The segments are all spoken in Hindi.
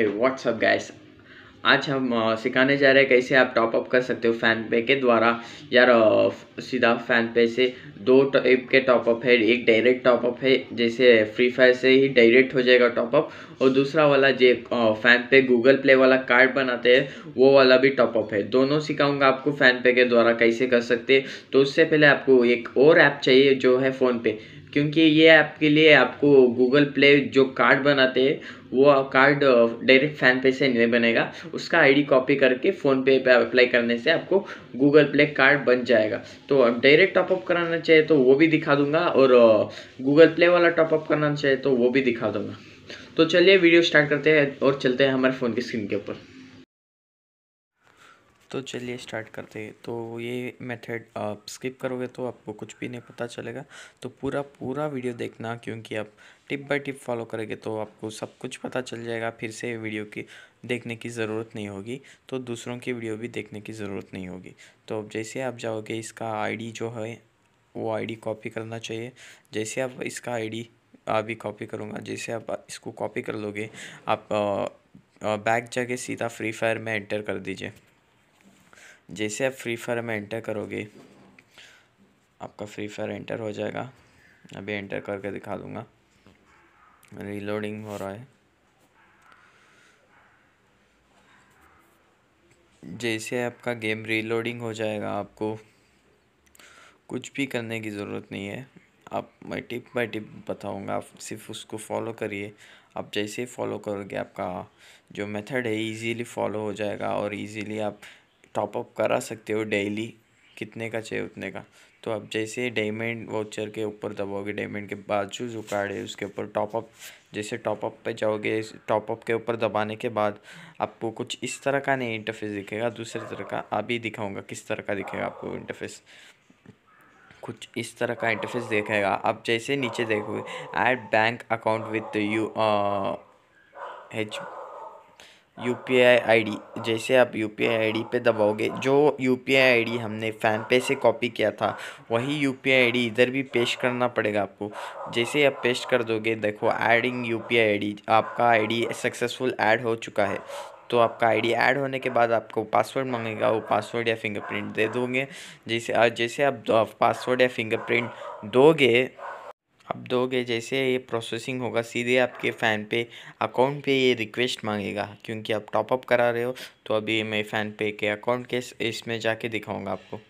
व्हाट्सअप गैस आज हम सिखाने जा रहे हैं कैसे आप टॉपअप कर सकते हो फ़ैन पे के द्वारा यार सीधा फ़ैन पे से दो टाइप के टॉपअप है एक डायरेक्ट टॉपअप है जैसे फ्री फायर से ही डायरेक्ट हो जाएगा टॉपअप और दूसरा वाला जे फ़ैन पे गूगल प्ले वाला कार्ड बनाते हैं वो वाला भी टॉप अप है दोनों सिखाऊंगा आपको फ़ैन पे के द्वारा कैसे कर सकते तो उससे पहले आपको एक और ऐप चाहिए जो है फ़ोनपे क्योंकि ये आपके लिए आपको गूगल प्ले जो कार्ड बनाते हैं वो कार्ड डायरेक्ट फ़ैन पे से नहीं बनेगा उसका आईडी कॉपी करके फ़ोन पे पे अप्लाई करने से आपको गूगल प्ले कार्ड बन जाएगा तो डायरेक्ट टॉपअप कराना चाहिए तो वो भी दिखा दूंगा और गूगल प्ले वाला टॉपअप कराना चाहिए तो वो भी दिखा दूंगा तो चलिए वीडियो स्टार्ट करते हैं और चलते हैं हमारे फ़ोन की स्क्रीन के ऊपर तो चलिए स्टार्ट करते हैं तो ये मेथड आप स्किप करोगे तो आपको कुछ भी नहीं पता चलेगा तो पूरा पूरा वीडियो देखना क्योंकि आप टिप बाय टिप फॉलो करेंगे तो आपको सब कुछ पता चल जाएगा फिर से वीडियो की देखने की ज़रूरत नहीं होगी तो दूसरों की वीडियो भी देखने की ज़रूरत नहीं होगी तो जैसे आप जाओगे इसका आई जो है वो आई कॉपी करना चाहिए जैसे आप इसका डी अभी कॉपी करूँगा जैसे आप इसको कॉपी कर लोगे आप बैक जाके सीधा फ्री फायर में एंटर कर दीजिए जैसे आप फ्री फायर में एंटर करोगे आपका फ्री फायर एंटर हो जाएगा अभी एंटर करके दिखा दूँगा रीलोडिंग हो रहा है जैसे आपका गेम रीलोडिंग हो जाएगा आपको कुछ भी करने की ज़रूरत नहीं है आप मैं टिप बाय टिप बताऊंगा आप सिर्फ उसको फॉलो करिए आप जैसे फॉलो करोगे आपका जो मेथड है इजीली फॉलो हो जाएगा और इजीली आप टॉपअप करा सकते हो डेली कितने का चाहिए उतने का तो आप जैसे डायमंड वाउचर के ऊपर दबाओगे डायमंड के बाजू जो कार्ड है उसके ऊपर टॉपअप जैसे टॉपअप पे जाओगे टॉपअप के ऊपर दबाने के बाद आपको कुछ इस तरह का नहीं इंटरफेस दिखेगा दूसरे तरह का अभी दिखाऊंगा किस तरह का दिखेगा आपको इंटरफेस कुछ इस तरह का इंटरफेस देखेगा आप जैसे नीचे देखोगे add bank account with U H U P I I D जैसे आप U P I I D पर दबाओगे जो U P I I D हमने फ़ैन पे से कॉपी किया था वही U P I I D इधर भी पेश करना पड़ेगा आपको जैसे आप पेश कर दोगे देखो adding U P I I D आपका आई डी सक्सेसफुल ऐड हो चुका है तो आपका आईडी ऐड होने के बाद आपको पासवर्ड मांगेगा वो पासवर्ड या फिंगरप्रिंट दे दोगे जैसे जैसे आप पासवर्ड या फिंगरप्रिंट दोगे आप दोगे जैसे ये प्रोसेसिंग होगा सीधे आपके फ़ैन पे अकाउंट पे ये रिक्वेस्ट मांगेगा क्योंकि आप टॉपअप करा रहे हो तो अभी मैं फ़ैन पे के अकाउंट के इसमें जाके दिखाऊंगा आपको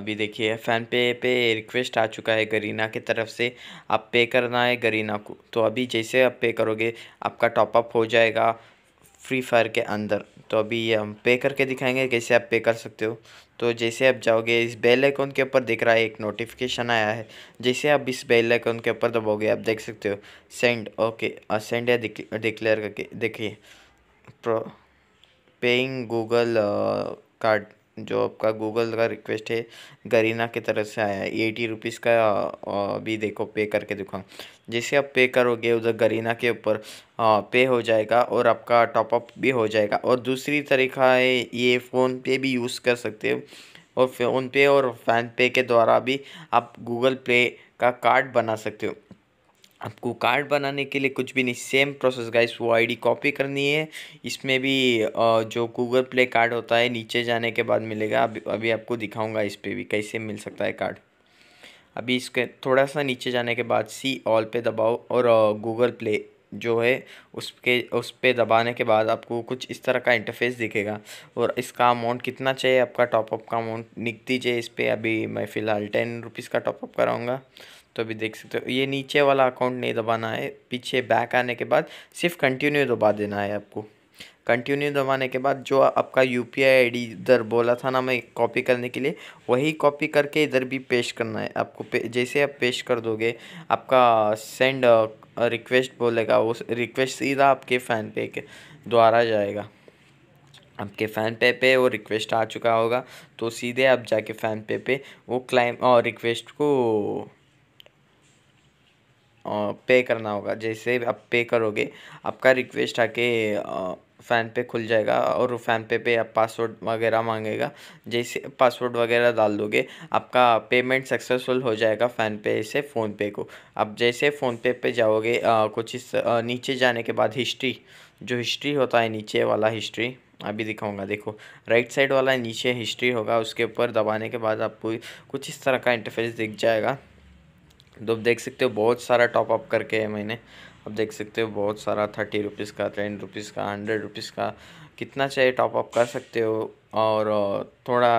अभी देखिए फ़ैन पे पे रिक्वेस्ट आ चुका है गरीना की तरफ से आप पे करना है गरीना को तो अभी जैसे आप पे करोगे आपका टॉपअप हो जाएगा फ्री फायर के अंदर तो अभी ये हम पे करके दिखाएंगे कैसे आप पे कर सकते हो तो जैसे आप जाओगे इस बेल आइकॉन के ऊपर दिख रहा है एक नोटिफिकेशन आया है जैसे आप इस बेल आइकॉन के ऊपर दबाओगे आप देख सकते हो सेंड ओके और सेंड या डिक्लेयर करके देखिए प्रो पेइंग गूगल कार्ड जो आपका गूगल का रिक्वेस्ट है गरीना की तरफ से आया है एटी रुपीज़ का भी देखो पे करके दिखाऊँ जैसे आप पे करोगे उधर गरीना के ऊपर पे हो जाएगा और आपका टॉपअप भी हो जाएगा और दूसरी तरीका है ये फ़ोन पे भी यूज़ कर सकते हो और फ़ोन पे और फैन पे के द्वारा भी आप गूगल पे का कार्ड बना सकते हो आपको कार्ड बनाने के लिए कुछ भी नहीं सेम प्रोसेस गाइस वो आईडी कॉपी करनी है इसमें भी जो गूगल प्ले कार्ड होता है नीचे जाने के बाद मिलेगा अभी अभी आपको दिखाऊंगा इस पर भी कैसे मिल सकता है कार्ड अभी इसके थोड़ा सा नीचे जाने के बाद सी ऑल पे दबाओ और गूगल प्ले जो है उसके उस पर दबाने के बाद आपको कुछ इस तरह का इंटरफेस दिखेगा और इसका अमाउंट कितना चाहिए आपका टॉपअप का अमाउंट निकती दीजिए इस पर अभी मैं फ़िलहाल टेन रुपीज़ का टॉपअप कराऊँगा तो अभी देख सकते हो ये नीचे वाला अकाउंट नहीं दबाना है पीछे बैक आने के बाद सिर्फ कंटिन्यू दबा देना है आपको कंटिन्यू दबाने के बाद जो आपका U P I I D इधर बोला था ना मैं कॉपी करने के लिए वही कॉपी करके इधर भी पेश करना है आपको जैसे आप पेश कर दोगे आपका सेंड रिक्वेस्ट बोलेगा वो रिक्वेस्ट सीधा आपके फ़ैन पे के द्वारा जाएगा आपके फ़ैन पे पे वो रिक्वेस्ट आ चुका होगा तो सीधे आप जाके फ़ैन पे पे वो क्लाइम और रिक्वेस्ट को पे करना होगा जैसे आप पे करोगे आपका रिक्वेस्ट आके फ़ैन पे खुल जाएगा और फ़ैन पे पे आप पासवर्ड वगैरह मांगेगा जैसे पासवर्ड वगैरह डाल दोगे आपका पेमेंट सक्सेसफुल हो जाएगा फ़ैन पे से फ़ोन पे को आप जैसे फ़ोन पे पे जाओगे आ, कुछ इस आ, नीचे जाने के बाद हिस्ट्री जो हिस्ट्री होता है नीचे वाला हिस्ट्री अभी दिखाऊंगा देखो राइट साइड वाला नीचे हिस्ट्री होगा उसके ऊपर दबाने के बाद आपको कुछ इस तरह का इंटरफेस दिख जाएगा तो देख सकते हो बहुत सारा टॉप अप करके मैंने आप देख सकते हो बहुत सारा थर्टी रुपीज़ का टेन रुपीज़ का हंड्रेड रुपीज़ का कितना चाहिए टॉप अप कर सकते हो और थोड़ा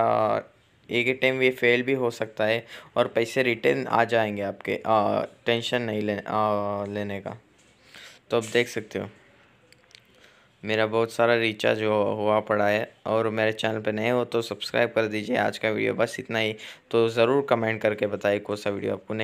एक ही टाइम ये फेल भी हो सकता है और पैसे रिटर्न आ जाएंगे आपके आ, टेंशन नहीं ले आ, लेने का तो आप देख सकते हो मेरा बहुत सारा रिचार्ज हो, हुआ पड़ा है और मेरे चैनल पर नए हो तो सब्सक्राइब कर दीजिए आज का वीडियो बस इतना ही तो ज़रूर कमेंट करके बताइए कौन सा वीडियो आपको नेक्स्ट